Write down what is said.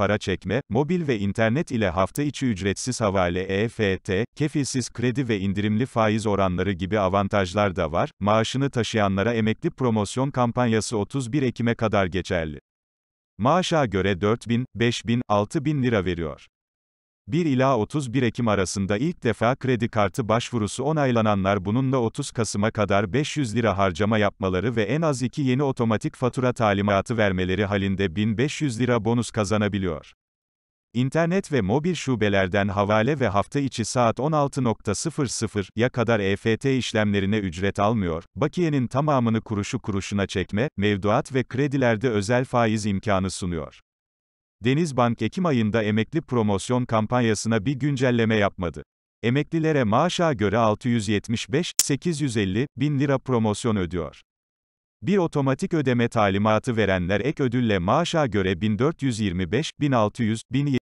para çekme, mobil ve internet ile hafta içi ücretsiz havale EFT, kefilsiz kredi ve indirimli faiz oranları gibi avantajlar da var, maaşını taşıyanlara emekli promosyon kampanyası 31 Ekim'e kadar geçerli. Maaşa göre 4000, 5000, 6000 lira veriyor. 1 ila 31 Ekim arasında ilk defa kredi kartı başvurusu onaylananlar bununla 30 Kasım'a kadar 500 lira harcama yapmaları ve en az 2 yeni otomatik fatura talimatı vermeleri halinde 1500 lira bonus kazanabiliyor. İnternet ve mobil şubelerden havale ve hafta içi saat 16.00'ya kadar EFT işlemlerine ücret almıyor, bakiyenin tamamını kuruşu kuruşuna çekme, mevduat ve kredilerde özel faiz imkanı sunuyor. Denizbank Ekim ayında emekli promosyon kampanyasına bir güncelleme yapmadı. Emeklilere maaşa göre 675-850 bin lira promosyon ödüyor. Bir otomatik ödeme talimatı verenler ek ödülle maaşa göre 1425, 1600, 1700,